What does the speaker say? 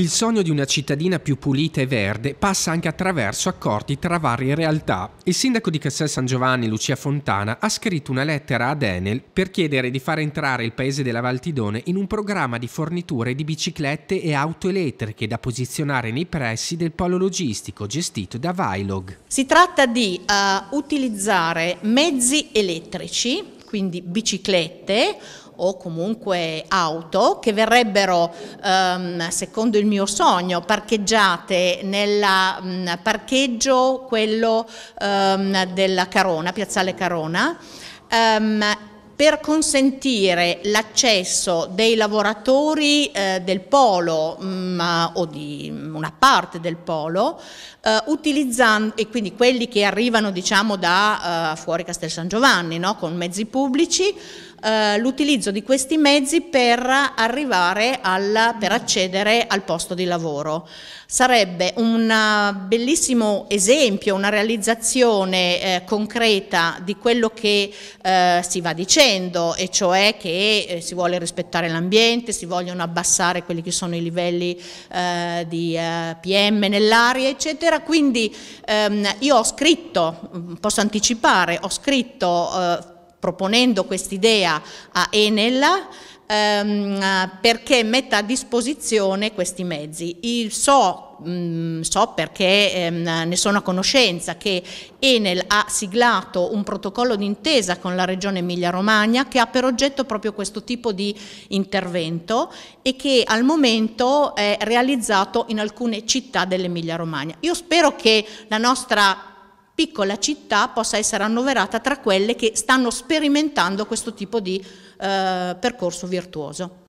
Il sogno di una cittadina più pulita e verde passa anche attraverso accordi tra varie realtà. Il sindaco di Castel San Giovanni, Lucia Fontana, ha scritto una lettera ad Enel per chiedere di far entrare il paese della Valtidone in un programma di forniture di biciclette e auto elettriche da posizionare nei pressi del polo logistico gestito da Vailog. Si tratta di uh, utilizzare mezzi elettrici quindi biciclette o comunque auto che verrebbero, ehm, secondo il mio sogno, parcheggiate nel mm, parcheggio quello ehm, della Carona, Piazzale Carona, Um, per consentire l'accesso dei lavoratori eh, del polo mh, mm, o di una parte del polo eh, utilizzando, e quindi quelli che arrivano diciamo da eh, fuori Castel San Giovanni no? con mezzi pubblici eh, l'utilizzo di questi mezzi per arrivare al, per accedere al posto di lavoro. Sarebbe un bellissimo esempio, una realizzazione eh, concreta di quello che eh, si va dicendo dicendo, e cioè che eh, si vuole rispettare l'ambiente, si vogliono abbassare quelli che sono i livelli eh, di eh, PM nell'aria, eccetera. Quindi ehm, io ho scritto, mm, posso anticipare, ho scritto eh, proponendo quest'idea a Enel ehm, perché metta a disposizione questi mezzi. Il so mm, so perché ehm, ne sono a conoscenza che Enel ha siglato un protocollo d'intesa con la regione Emilia-Romagna che ha per oggetto proprio questo tipo di intervento e che al momento è realizzato in alcune città dell'Emilia-Romagna. Io spero che la nostra piccola città possa essere annoverata tra quelle che stanno sperimentando questo tipo di eh, percorso virtuoso.